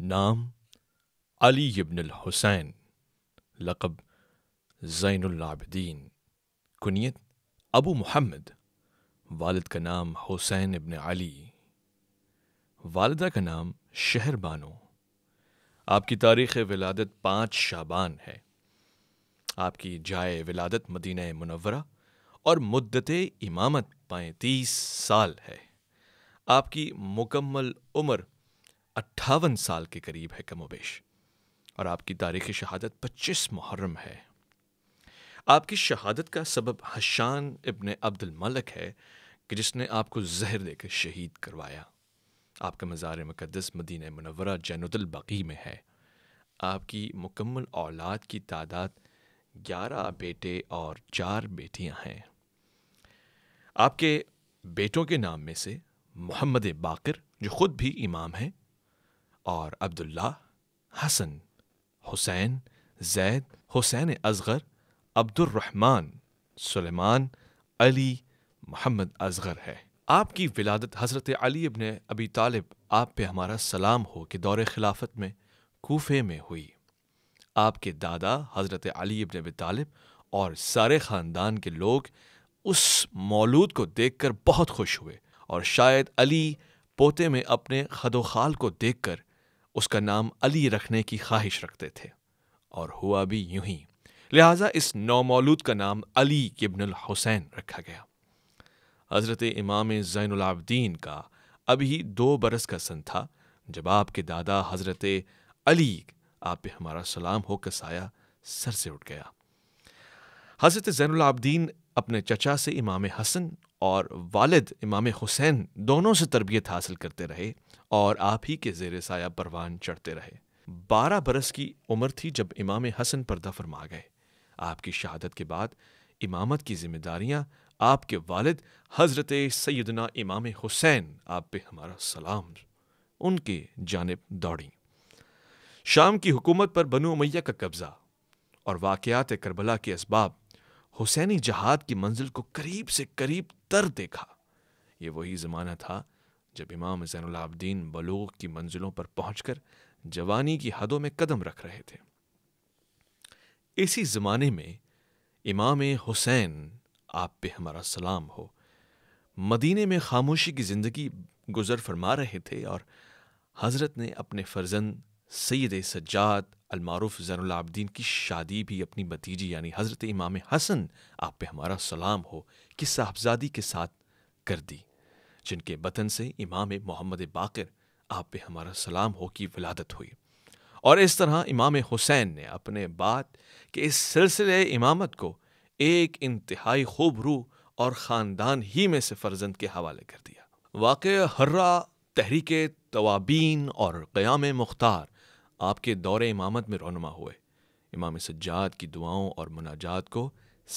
नाम अली इब्न हुसैन लकब ज़ैनआबदीन कुनीत अबू मोहम्मद वालिद का नाम हुसैन इबन अली वालदा का नाम शहर बानो आपकी तारीख़ विलादत पाँच शाबान है आपकी जाए विलादत मदीना मुनवरा और मुद्दत इमामत पैंतीस साल है आपकी मुकम्मल उम्र अट्ठावन साल के करीब है कमोबेश और आपकी तारीख शहादत 25 मुहर्रम है आपकी शहादत का सबब हशान इबन अब्दुल मलक है कि जिसने आपको जहर देकर शहीद करवाया आपका मज़ार मुकदस मदीन मनवरा जैनतलबकी में है आपकी मुकम्मल औलाद की तादाद ग्यारह बेटे और चार बेटियां हैं आपके बेटों के नाम में से मोहम्मद बाकर जो ख़ुद भी इमाम हैं और अब्दुल्ला हसन हुसैन जैद हुसैन असगर अब्दुलरहमान सुलेमान अली मोहम्मद असगर है आपकी विलादत हज़रत अली अबन अबी तालिब आप पे हमारा सलाम हो कि दौर खिलाफत में कोफे में हुई आपके दादा हज़रत अली अबन अबी तालिब और सारे ख़ानदान के लोग उस मौलूद को देखकर बहुत खुश हुए और शायद अली पोते में अपने खदोखाल को देखकर उसका नाम अली रखने की ख्वाहिश रखते थे और हुआ भी यूं ही लिहाजा इस नौमौलूद का नाम अली इब्न हुसैन रखा गया हज़रत इमाम ज़ैनआबदीन का अभी दो बरस का सन था जब आपके दादा हज़रत अली आप पे हमारा सलाम होकर साया सर से उठ गया हज़रत ज़ैनआबदीन अपने चचा से इमाम हसन और वालिद इमाम हुसैन दोनों से तरबियत हासिल करते रहे और आप ही के जेर साया परवान चढ़ते रहे बारह बरस की उम्र थी जब इमाम हसन दफर मा गए आपकी शहादत के बाद इमामत की जिम्मेदारियां आपके वालिद हजरत सैदना इमाम हुसैन आप पे हमारा सलाम उनके जानब दौड़ी शाम की हुकूमत पर बनु उमैया का कब्ज़ा और वाकयात करबला के इसबाब हुसैनी जहाद की मंजिल को करीब से करीब तर देखा ये वही ज़माना था जब इमाम जैनलाब्दीन बलूक की मंजिलों पर पहुंचकर जवानी की हदों में कदम रख रहे थे इसी ज़माने में इमाम हुसैन आप पे हमारा सलाम हो मदीने में खामोशी की ज़िंदगी गुजर फरमा रहे थे और हज़रत ने अपने फर्जंद सैद सज्जाद अलमारूफ जैनलाब्दीन की शादी भी अपनी भतीजी यानी हज़रत इमाम हसन आप पे हमारा सलाम हो कि साहबजादी के साथ कर दी जिनके बतन से इमाम मोहम्मद बाकर आप पे हमारा सलाम हो की विलादत हुई और इस तरह इमाम हुसैन ने अपने बात के इस सिलसिले इमामत को एक इंतहाई खूब रू और ख़ानदान ही में से फ़र्जंद के हवाले कर दिया वाक़ हर्रा तहरीक तवाबीन और क़याम मुख्तार आपके दौर इमामत में रोनमा हुए इमाम सज्जाद की दुआओं और मुनाजात को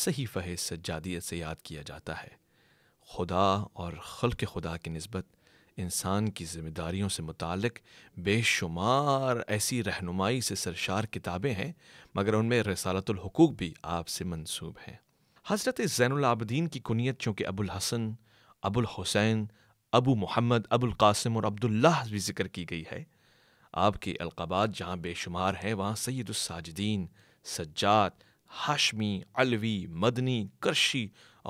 सही फ़हज सज्जादियत से याद किया जाता है खुदा और खल्क खुदा की नस्बत इंसान की ज़िम्मेदारियों से मुतक बेशुमार ऐसी रहनुमाई से सरशार किताबें हैं मगर उनमें रसालतुलहकूक भी आपसे मनसूब हैं हज़रत ज़ैनआबदीन की कुनीत चूँकि अबुल हसन अबुल हुसैन अबू मोहम्मद अबुल कासिम और अब्दुल्लाह भी जिक्र की गई है आपके अलकबात जहाँ बेशुमार हैं वहाँ सैदुलसाजदीन सज्जात हाशमी अलवी मदनी करशी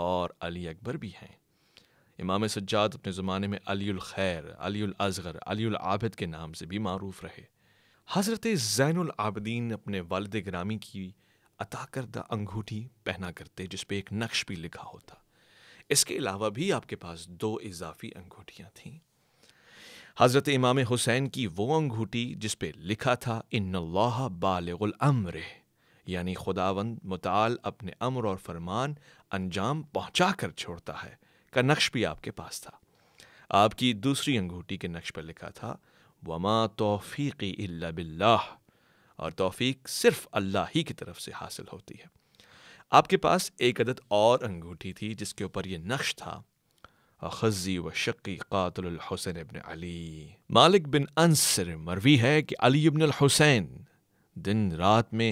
और अली अकबर भी हैं इमाम सज्जाद अपने ज़माने में अलील खैर अलील अजगर आबिद के नाम से भी मरूफ रहे हज़रत जैन आबदीन अपने वालद ग्रामी की अता करदा अंगूठी पहना करते जिस पर एक नक्श भी लिखा होता इसके अलावा भी आपके पास दो इजाफी अंगूठियाँ थीं हज़रत इमाम हुसैन की वो अंगूठी जिस पर लिखा था इन बालमर यानी खुदावंद मुताल अपने अमर और फरमान अंजाम पहुँचा कर छोड़ता है का नक्श भी आपके पास था आपकी दूसरी अंगूठी के नक्श पर लिखा था वमा तोफ़ी इल्ला बिल्लाह और तोफ़ीक सिर्फ अल्लाह ही की तरफ से हासिल होती है आपके पास एक अदद और अंगूठी थी जिसके ऊपर यह नक्श था खजी व शक्की हुसैन इबन अली मालिक बिन अंसर मरवी है कि अली इबन हुसैन दिन रात में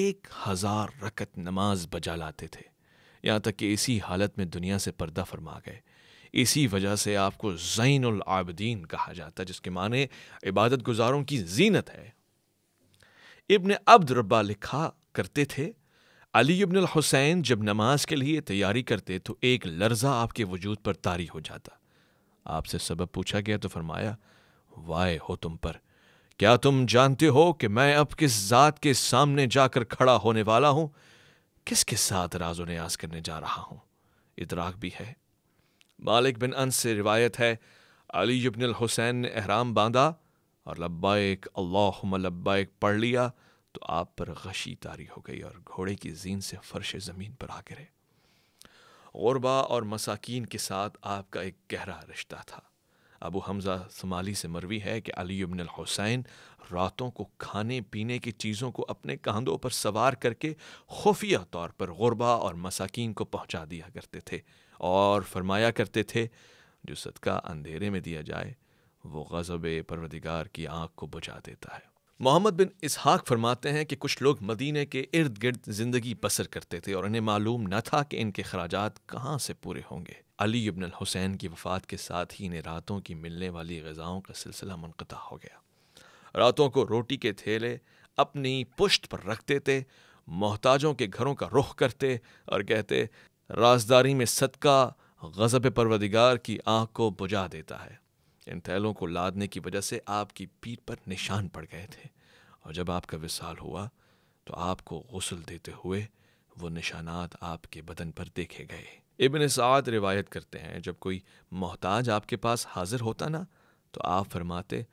एक हज़ार रकत नमाज बजा लाते थे यहाँ तक कि इसी हालत में दुनिया से पर्दा फरमा गए इसी वजह से आपको जैन आबदीन कहा जाता है जिसके माने इबादत गुजारों की जीनत है इब्ने अब्द रब्बा लिखा करते थे अली इब्न हुसैन जब नमाज के लिए तैयारी करते तो एक लर्जा आपके वजूद पर तारी हो जाता आपसे सबब पूछा गया तो फरमाया वाय हो तुम पर क्या तुम जानते हो कि मैं अब किस ज़ात के सामने जाकर खड़ा होने वाला हूं किसके साथ राजो न्याज करने जा रहा हूं इतराक भी है मालिक बिन अंस से रिवायत है अली इब्न हुसैन ने अहराम बांधा और लब्बाइक अल्लाह लब्बाइक पढ़ लिया तो आप पर गशी तारी हो गई और घोड़े की जीन से फर्श ज़मीन पर आ गिरे गुरबा और मसाकिन के साथ आपका एक गहरा रिश्ता था अबू हमज़ा समाली से मरवी है कि अली अबिन हुसैन रातों को खाने पीने की चीज़ों को अपने कंधों पर सवार करके खुफिया तौर पर गुरबा और मसाकिन को पहुँचा दिया करते थे और फरमाया करते थे जो सदका अंधेरे में दिया जाए वो गज़ब परवदिगार की आँख को बुझा देता है मोहम्मद बिन इसहाक फरमाते हैं कि कुछ लोग मदीने के इर्द गिर्द ज़िंदगी बसर करते थे और उन्हें मालूम न था कि इनके खराजात कहाँ से पूरे होंगे अली अबन हुसैन की वफ़ात के साथ ही इन्हें रातों की मिलने वाली गज़ाओं का सिलसिला मनक़ता हो गया रातों को रोटी के थैले अपनी पुश्त पर रख देते मोहताजों के घरों का रुख करते और कहते राजदारी में सदका गज़ब परवदिगार की आँख को बुझा देता है इन थैलों को लादने की वजह से आपकी पीठ पर निशान पड़ गए थे और जब आपका विशाल हुआ तो आपको गसल देते हुए वो निशानात आपके बदन पर देखे गए इबन साद रिवायत करते हैं जब कोई मोहताज आपके पास हाजिर होता ना तो आप फरमाते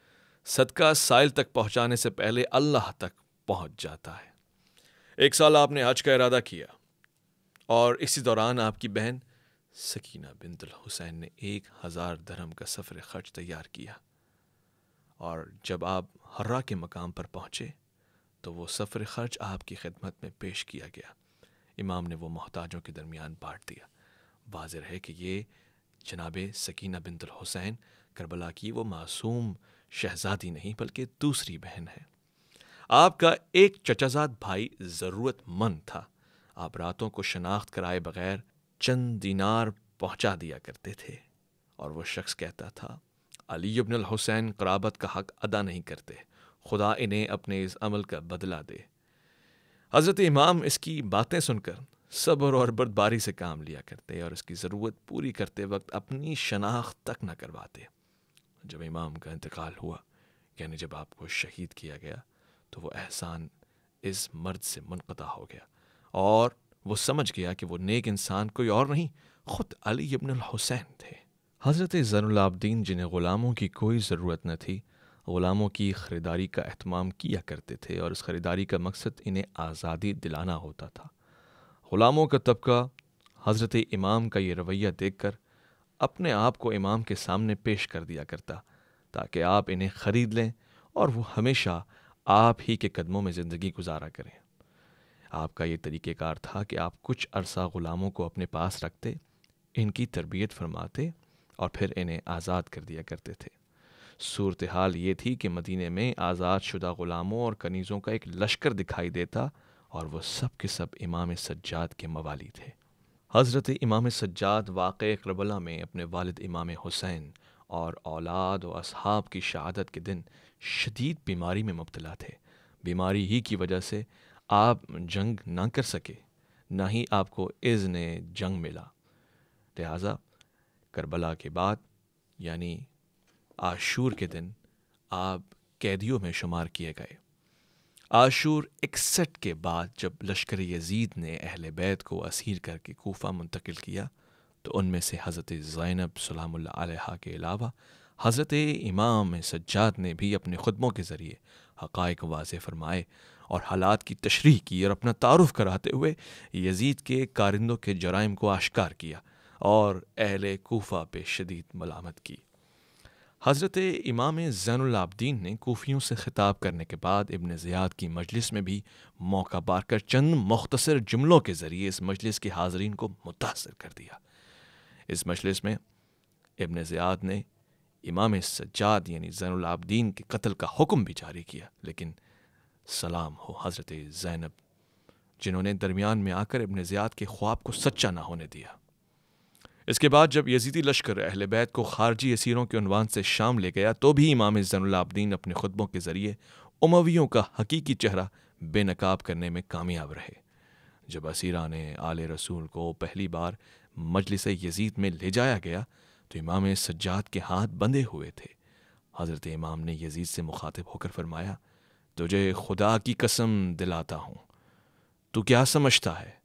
सदका साइल तक पहुंचाने से पहले अल्लाह तक पहुंच जाता है एक साल आपने हज का इरादा किया और इसी दौरान आपकी बहन सकीना बिंदल हुसैन ने एक हज़ार धर्म का सफ़र खर्च तैयार किया और जब आप हर्रा के मकाम पर पहुंचे तो वो सफ़र खर्च आपकी खिदमत में पेश किया गया इमाम ने वो मोहताजों के दरमियान बांट दिया वाजिर है कि ये जनाब सकीना बिंदुल हुसैन करबला की वो मासूम शहजादी नहीं बल्कि दूसरी बहन है आपका एक चचाजाद भाई ज़रूरतमंद था आप रातों को शनाख्त कराए बगैर चंद दिनार पहुंचा दिया करते थे और वो शख्स कहता था अली अबन हुसैन कराबत का हक अदा नहीं करते खुदा इन्हें अपने इस अमल का बदला दे हज़रत इमाम इसकी बातें सुनकर सब्र और बर्दबारी से काम लिया करते और इसकी ज़रूरत पूरी करते वक्त अपनी शनाख्त तक न करवाते जब इमाम का इंतकाल हुआ यानी जब आपको शहीद किया गया तो वो एहसान इस मर्द से मनकता हो गया और वो समझ गया कि वो नेक इंसान कोई और नहीं ख़ुद अली इबन हुसैन थे हज़रत ज़ैनलाब्दीन जिन्हें ग़ुलामों की कोई ज़रूरत न थी ग़ुलामों की ख़रीदारी का अहतमाम किया करते थे और उस ख़रीदारी का मकसद इन्हें आज़ादी दिलाना होता था ग़ुलामों का तबका हज़रत इमाम का ये रवैया देख कर अपने आप को इमाम के सामने पेश कर दिया करता ताकि आप इन्हें ख़रीद लें और वो हमेशा आप ही के कदमों में ज़िंदगी गुजारा करें आपका ये तरीक़ेकार था कि आप कुछ अरसा ग़ुलामों को अपने पास रखते इनकी तरबियत फरमाते और फिर इन्हें आज़ाद कर दिया करते थे सूरत हाल ये थी कि मदीने में आज़ाद शुदा ग़ुलामों और कनीज़ों का एक लश्कर दिखाई देता और वह सब के सब इमाम सज्जाद के मवाली थे हज़रत इमाम सज्जाद वाक़ करबला में अपने वालद इमाम हुसैन और औलाद व अहाब की शहादत के दिन शदीद बीमारी में मुबतला थे बीमारी ही की वजह से आप जंग ना कर सके ना ही आपको इज़्न जंग मिला लिहाजा करबला के बाद यानी आशूर के दिन आप कैदियों में शुमार किए गए आशूर इकसठ के बाद जब लश्कर यजीद ने अहल बैत को असीर करके कोफा मुंतकिल किया तो उनमें से हज़रत ज़ैनब सलाम्ला के अलावा हज़रत इमाम सज्जाद ने भी अपने ख़ुदमों के ज़रिए हक़ वाज फरमाए और हालात की तशरीह की और अपना तारफ़ कराते हुए यजीद के कारिंदों के जराइम को आश्कार किया और अहल कोफा पे शदीद मलामत की हज़रत इमाम ज़ैनलाब्दीन ने कोफ़ियों से ख़िताब करने के बाद इबन ज़ियाद की मजलिस में भी मौका पार कर चंद मख्तसर जुमलों के ज़रिए इस मजलिस के हाजरीन को मुतासर कर दिया इस मजलिस में इबन ज़ियाद ने इमाम सज्जाद यानी ज़ैनलाब्दीन के कत्ल का हुक्म भी जारी किया लेकिन सलाम हो हज़रत ज़ैनब जिन्होंने दरमियान में आकर इबन ज़ियाद के ख्वाब को सच्चा ना होने दिया इसके बाद जब यजीदी लश्कर अहल बैत को खारजी असीरों के अनवान से शाम ले गया तो भी इमाम जनलाब्दीन अपने खुतबों के ज़रिए उमवियों का हकीकी चेहरा बेनकाब करने में कामयाब रहे जब असीरा ने आल रसूल को पहली बार मजलिस यजीद में ले जाया गया तो इमाम सज्जाद के हाथ बंधे हुए थे हज़रत इमाम ने यजीद से मुखातिब होकर फरमाया तुझे खुदा की कसम दिलाता हूँ तू क्या समझता है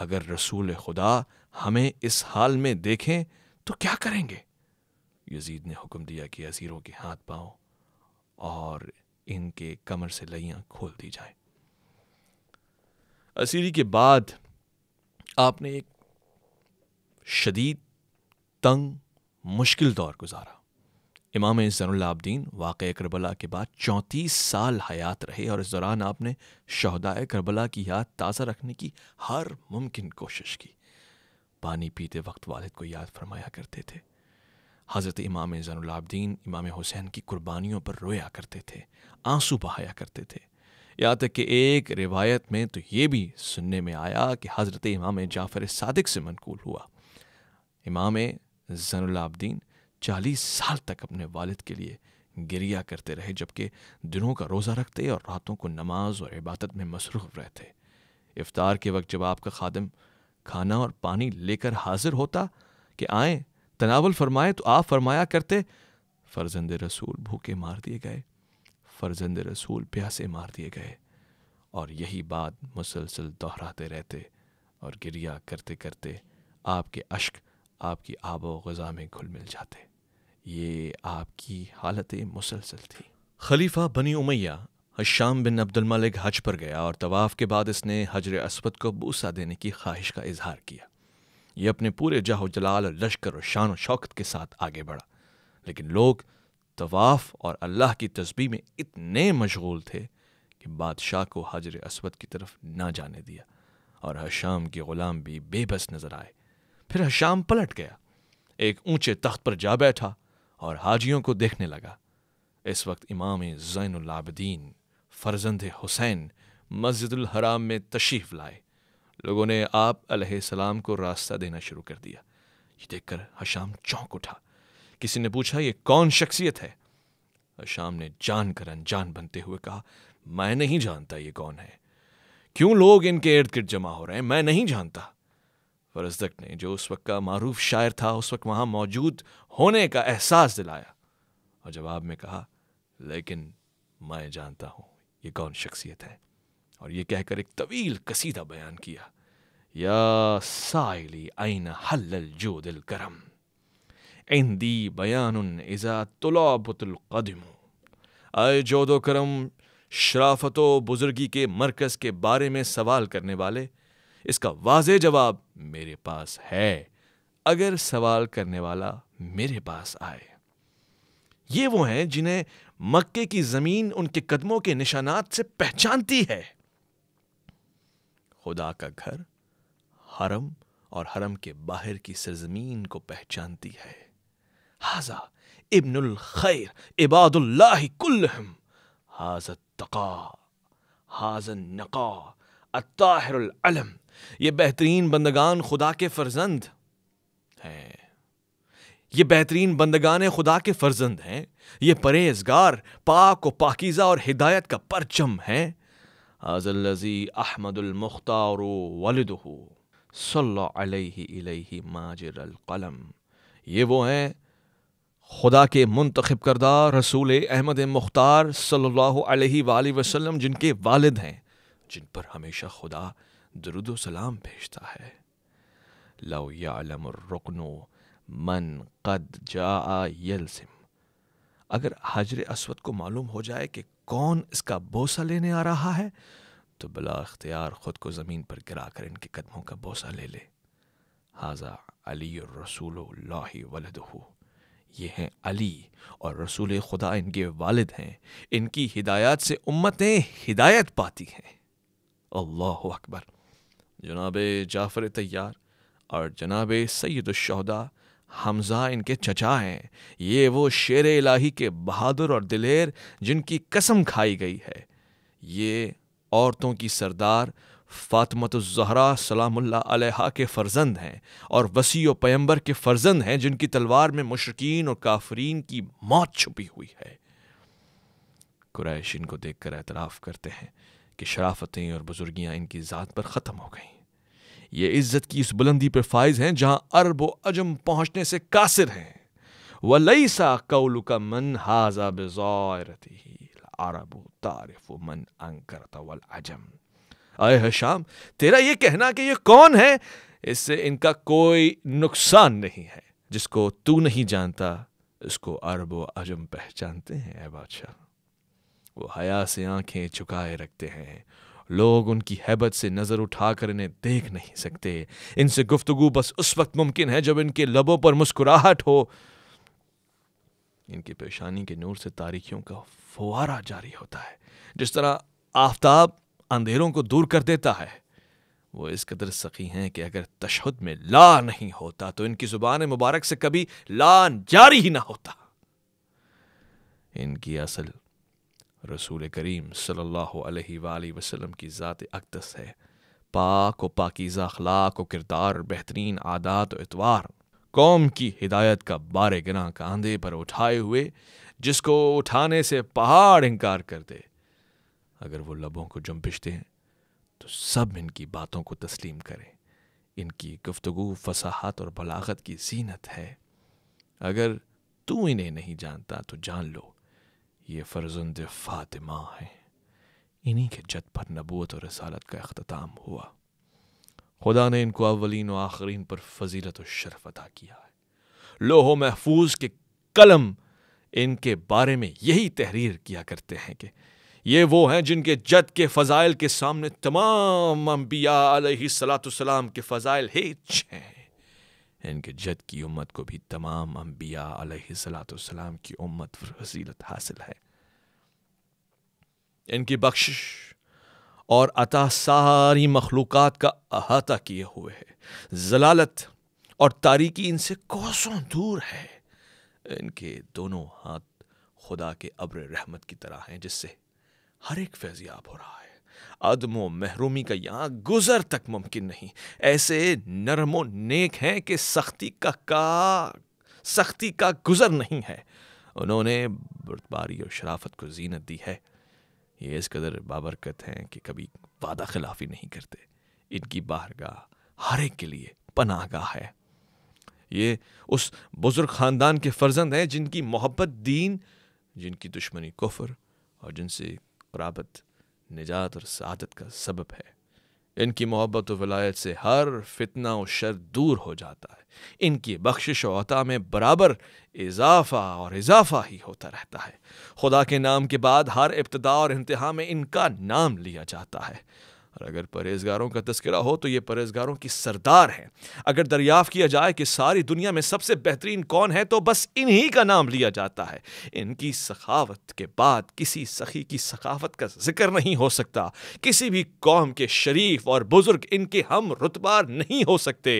अगर रसूल खुदा हमें इस हाल में देखें तो क्या करेंगे यजीद ने हुक्म दिया कि अजीरों के हाथ पाओ और इनके कमर से लइयाँ खोल दी जाए असीरी के बाद आपने एक शदीद तंग मुश्किल दौर गुजारा इमाम ज़नुल्लाब्दीन वाक़ करबला के बाद चौंतीस साल हयात रहे और इस दौरान आपने शहदाय करबला की याद ताज़ा रखने की हर मुमकिन कोशिश की पानी पीते वक्त वालद को याद फरमाया करते थे हज़रत इमाम ज़नुल्लाब्दीन इमाम हुसैन की कुर्बानियों पर रोया करते थे आंसू बहाया करते थे यहाँ तक कि एक रिवायत में तो ये भी सुनने में आया कि हज़रत इमाम जाफ़र सादिक से मनकूल हुआ इमाम ज़नुल्लाब्दीन चालीस साल तक अपने वालिद के लिए गिरिया करते रहे जबकि दिनों का रोज़ा रखते और रातों को नमाज और इबादत में मसरूफ़ रहते इफ्तार के वक्त जब आपका खादम खाना और पानी लेकर हाजिर होता कि आए तनावल फरमाए तो आप फरमाया करते फर्जंद रसूल भूखे मार दिए गए फर्जंद रसूल प्यासे मार दिए गए और यही बात मुसलसल दोहराते रहते और गिरिया करते करते आपके अश्क आपकी आबो गज़ा में घुल मिल जाते ये आपकी हालत मुसलसल थी खलीफा बनी उमैया हशाम बिन अब्दुल मलिक हज पर गया और तवाफ़ के बाद इसने हजर असवद को बूसा देने की ख्वाहिश का इजहार किया ये अपने पूरे जाहो जलाल और लश्कर और शान और शौकत के साथ आगे बढ़ा लेकिन लोग तवाफ़ और अल्लाह की तस्बी में इतने मशगूल थे कि बादशाह को हजर असवद की तरफ ना जाने दिया और हशाम के ग़ुलाम भी बेबस नज़र आए फिर हशाम पलट गया एक ऊंचे तख्त पर जा बैठा और हाजियों को देखने लगा इस वक्त इमाम जैनलाबदीन फर्जंद हुसैन मस्जिदुल हराम में तशीफ लाए लोगों ने आप सलाम को रास्ता देना शुरू कर दिया ये देखकर हशाम चौंक उठा किसी ने पूछा ये कौन शख्सियत है हशाम ने जान कर अनजान बनते हुए कहा मैं नहीं जानता ये कौन है क्यों लोग इनके इर्द गिर्द जमा हो रहे हैं मैं नहीं जानता पर ने जो उस वक्त का मरूफ शायर था उस वक्त वहां मौजूद होने का एहसास दिलाया और जवाब में कहा लेकिन मैं जानता हूं ये कौन शख्सियत है और ये कहकर एक तवील कसीदा बयान किया या साइली आइन हल जो दिल करम दी बयान इज़ा कदम आए जोदो करम शराफतो बुज़ुर्गी के मरकज़ के बारे में सवाल करने वाले इसका वाज जवाब मेरे पास है अगर सवाल करने वाला मेरे पास आए ये वो हैं जिन्हें मक्के की जमीन उनके कदमों के निशानात से पहचानती है खुदा का घर हरम और हरम के बाहर की सरजमीन को पहचानती है हाजा इब्नुल खैर इबादुल्लाह कुल्लहम हाजत तका हाजन नका अताहिरुल अलम ये बेहतरीन बंदगान खुदा के फर्जंद हैं ये बेहतरीन बंदगान खुदा के फर्जंद हैं ये परहेजगार पाक व पाकिज़ा और हिदायत का परचम है आज़ल्लज़ी अहमदुलमुख्तार वलद सल्लल्लाहु माजर कलम ये वो हैं खुदा के मुंतखब करदार रसूल अहमद मुख्तार सल्ला अलैहि जिनके वालिद हैं जिन पर हमेशा खुदा दरुदो सलाम भेजता है लो यालमरकन मन कद जा यलसिम अगर हाजर असवद को मालूम हो जाए कि कौन इसका बोसा लेने आ रहा है तो बला अख्तियार ख़ुद को ज़मीन पर गिरा कर इनके कदमों का बोसा ले ले हाजा अली और रसूल वलदहू ये हैं अली और रसूल खुदा इनके वालिद हैं इनकी हिदायत से उम्मतें हिदायत पाती हैं अल्लाह अकबर जनाब जाफ़र तैयार और जनाब सैदुलशहदा हमज़ा इनके चचा हैं ये वो शेर इलाही के बहादुर और दिलेर जिनकी कसम खाई गई है ये औरतों की सरदार फातमत जहरा सलाम्ला के फ़र्जंद हैं और वसी व पैम्बर के फ़र्जंद हैं जिनकी तलवार में मुशरकिन और काफरीन की मौत छुपी हुई है कुरैश इनको देखकर एतराफ़ करते हैं कि शराफतें और बुजुर्गियां इनकी ज़ात पर ख़त्म हो गईं ये इज्जत की उस बुलंदी पर फाइज हैं जहां अरब अजम पहुंचने से कासिर हैं लई सा कौल का मन हाजा बेजौरती अरब तारिफ मन अंकर तवल अजम अय हशाम तेरा ये कहना कि ये कौन है इससे इनका कोई नुकसान नहीं है जिसको तू नहीं जानता इसको अरब अजम पहचानते हैं बादशाह वो हया से आंखें चुकाए रखते हैं लोग उनकी हैबत से नज़र उठाकर इन्हें देख नहीं सकते इनसे गुफ्तगु बस उस वक्त मुमकिन है जब इनके लबों पर मुस्कुराहट हो इनकी पेशानी के नूर से तारीखियों का फुवारा जारी होता है जिस तरह आफ्ताब अंधेरों को दूर कर देता है वो इस कदर सखी हैं कि अगर तशहद में ला नहीं होता तो इनकी ज़ुबान मुबारक से कभी ला जारी ही ना होता इनकी असल रसूल करीम सल्लल्लाहु अलैहि की ज़ात अकदस है पाक व पाकिज़ा अखलाक व किरदार बेहतरीन आदात और इतवार कौम की हिदायत का बार गना कांधे पर उठाए हुए जिसको उठाने से पहाड़ इनकार कर दे अगर वो लबों को जम्पिशते हैं तो सब इनकी बातों को तस्लीम करें इनकी गुफ्तु फसाहत और बलागत की जीनत है अगर तू इन्हें नहीं जानता तो जान लो ये फर्जंद फ़ातिमा है इन्हीं के जद पर नबूत और रसालत का अख्ताम हुआ खुदा ने इनको अवलिन व आखरीन पर फजीलत और शरफ अदा किया है लोहो महफूज के कलम इनके बारे में यही तहरीर किया करते हैं कि ये वो हैं जिनके जद के फ़ज़ाइल के सामने तमाम अम्बिया सलातम के फ़ज़ाइल हेच हैं इनके जद की उम्मत को भी तमाम अम्बिया सलाम की उम्मत फजीलत हासिल है इनकी बख्शिश और अता सारी मखलूक़ात का अहाता किए हुए है जलालत और तारीकी इनसे कोसों दूर है इनके दोनों हाथ खुदा के अब्र रहमत की तरह हैं जिससे हर एक फैजियाब हो रहा है अदम महरूमी का यहाँ गुजर तक मुमकिन नहीं ऐसे नरमो नेक हैं कि सख्ती का का सख्ती का गुजर नहीं है उन्होंने बुरतबारी और शराफत को जीनत दी है ये इस कदर बाबरकत हैं कि कभी वादा खिलाफी नहीं करते इनकी बाहरगाह हर एक के लिए गाह है ये उस बुज़ुर्ग ख़ानदान के फ़र्जंद हैं जिनकी मोहब्बत दीन जिनकी दुश्मनी कुफर और जिनसे कराबत निजात और सआदत का सबब है इनकी मोहब्बत वलायत से हर फितना और शर दूर हो जाता है इनकी बख्शिश अता में बराबर इजाफा और इजाफा ही होता रहता है खुदा के नाम के बाद हर इब्तदा और इंतहा में इनका नाम लिया जाता है और अगर परहेजगारों का तस्करा हो तो ये परहेजगारों की सरदार हैं अगर दरियाफ़ किया जाए कि सारी दुनिया में सबसे बेहतरीन कौन है तो बस इन्हीं का नाम लिया जाता है इनकी सखावत के बाद किसी सखी की सखावत का जिक्र नहीं हो सकता किसी भी कौम के शरीफ और बुज़ुर्ग इनके हम रुतबार नहीं हो सकते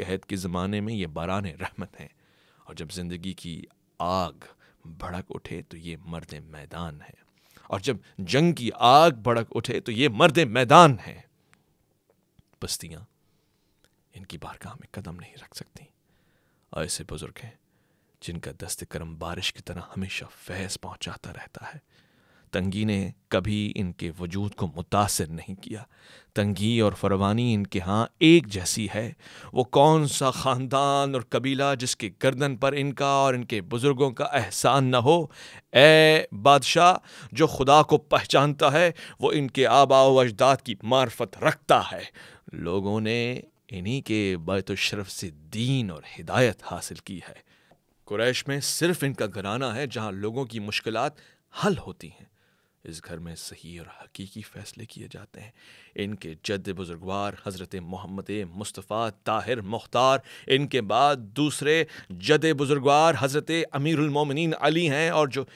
कहत के ज़माने में ये बरान रहमत हैं और जब ज़िंदगी की आग भड़क उठे तो ये मर्द मैदान है और जब जंग की आग भड़क उठे तो ये मर्द मैदान हैं बस्तियां इनकी बारगाह में कदम नहीं रख सकती ऐसे बुजुर्ग हैं जिनका दस्त बारिश की तरह हमेशा फैज पहुंचाता रहता है तंगी ने कभी इनके वजूद को मुतासर नहीं किया तंगी और फरवानी इनके यहाँ एक जैसी है वो कौन सा ख़ानदान और कबीला जिसके गर्दन पर इनका और इनके बुज़ुर्गों का एहसान न हो ए बादशाह जो खुदा को पहचानता है वो इनके आबा अजदाद की मार्फत रखता है लोगों ने इन्हीं के बैतुशरफ से दीन और हिदायत हासिल की है कुरैश में सिर्फ इनका घराना है जहाँ लोगों की मुश्किल हल होती हैं इस घर में सही और हकीकी फ़ैसले किए जाते हैं इनके जद बुज़ुर्गवार हज़रत मोहम्मद मुस्तफ़ा ताहिर मुख्तार इनके बाद दूसरे जद बुज़ुर्गवार हज़रत अमीरमिन अली हैं और जो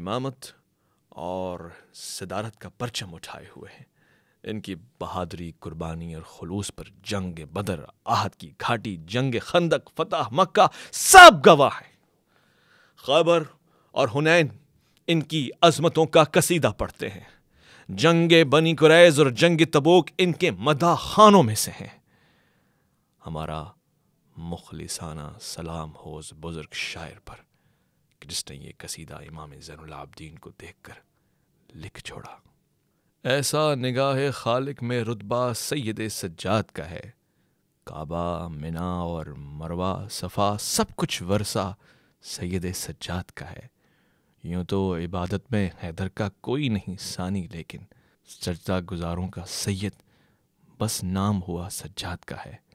इमामत और सदारत का परचम उठाए हुए हैं इनकी बहादुरी कुर्बानी और खलूस पर जंग बदर आहत की घाटी जंग खंदक फतह मक्का सब गवाह हैं खबर और हुनैन इनकी अजमतों का कसीदा पढ़ते हैं जंग बनी कुरैज और जंग तबोक इनके मदा खानों में से हैं हमारा मुखलिसाना सलाम होज बुजुर्ग शायर पर जिसने ये कसीदा इमाम जैनलाब्दीन को देख कर लिख छोड़ा ऐसा निगाह खालिक में रुतबा सैद सज्जाद का है काबा मिना और मरवा सफ़ा सब कुछ वर्षा सैद सज्जाद का है यूं तो इबादत में हैदर का कोई नहीं सानी लेकिन सजदा गुजारों का सैयद बस नाम हुआ सज्जाद का है